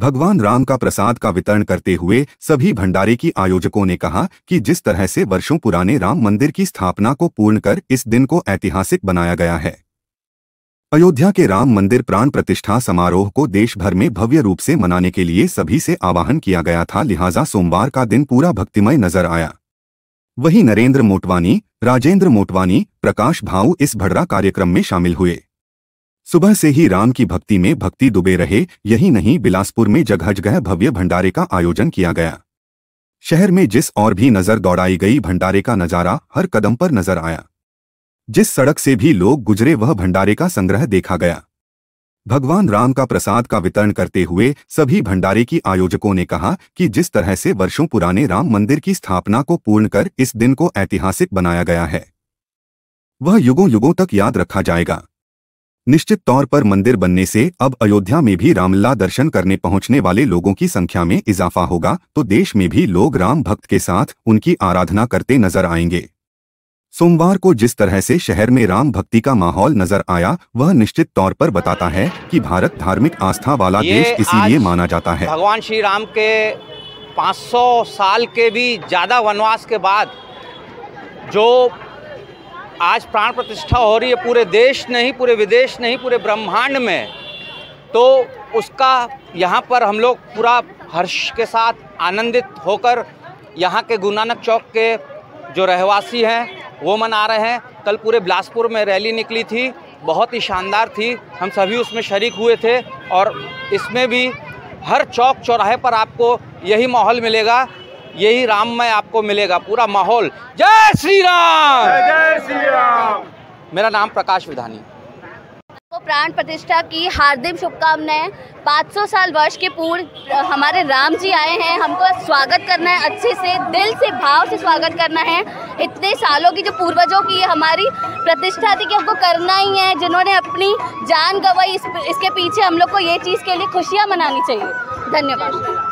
भगवान राम का प्रसाद का वितरण करते हुए सभी भंडारे की आयोजकों ने कहा कि जिस तरह से वर्षों पुराने राम मंदिर की स्थापना को पूर्ण कर इस दिन को ऐतिहासिक बनाया गया है अयोध्या के राम मंदिर प्राण प्रतिष्ठा समारोह को देश भर में भव्य रूप से मनाने के लिए सभी से आवाहन किया गया था लिहाजा सोमवार का दिन पूरा भक्तिमय नजर आया वहीं नरेंद्र मोटवानी राजेंद्र मोटवानी प्रकाश भाऊ इस भड़रा कार्यक्रम में शामिल हुए सुबह से ही राम की भक्ति में भक्ति डूबे रहे यही नहीं बिलासपुर में जगह जगह भव्य भंडारे का आयोजन किया गया शहर में जिस और भी नजर दौड़ाई गई भंडारे का नजारा हर कदम पर नजर आया जिस सड़क से भी लोग गुजरे वह भंडारे का संग्रह देखा गया भगवान राम का प्रसाद का वितरण करते हुए सभी भंडारे की आयोजकों ने कहा कि जिस तरह से वर्षों पुराने राम मंदिर की स्थापना को पूर्ण कर इस दिन को ऐतिहासिक बनाया गया है वह युगों युगों तक याद रखा जाएगा निश्चित तौर पर मंदिर बनने से अब अयोध्या में भी रामला दर्शन करने पहुंचने वाले लोगों की संख्या में इजाफा होगा तो देश में भी लोग राम भक्त के साथ उनकी आराधना करते नजर आएंगे सोमवार को जिस तरह से शहर में राम भक्ति का माहौल नजर आया वह निश्चित तौर पर बताता है कि भारत धार्मिक आस्था वाला देश इसीलिए माना जाता है भगवान श्री राम के 500 साल के भी ज़्यादा वनवास के बाद जो आज प्राण प्रतिष्ठा हो रही है पूरे देश नहीं पूरे विदेश नहीं पूरे ब्रह्मांड में तो उसका यहाँ पर हम लोग पूरा हर्ष के साथ आनंदित होकर यहाँ के गुरु नानक चौक के जो रहवासी हैं वो मना रहे हैं कल पूरे बिलासपुर में रैली निकली थी बहुत ही शानदार थी हम सभी उसमें शरीक हुए थे और इसमें भी हर चौक चौराहे पर आपको यही माहौल मिलेगा यही राम में आपको मिलेगा पूरा माहौल जय श्री राम जय श्री राम मेरा नाम प्रकाश विधानी प्राण प्रतिष्ठा की हार्दिक शुभकामनाएं 500 साल वर्ष के पूर्व हमारे राम जी आए हैं हमको स्वागत करना है अच्छे से दिल से भाव से स्वागत करना है इतने सालों की जो पूर्वजों की हमारी प्रतिष्ठा थी कि हमको करना ही है जिन्होंने अपनी जान गवाई इस, इसके पीछे हम लोग को ये चीज़ के लिए खुशियाँ मनानी चाहिए धन्यवाद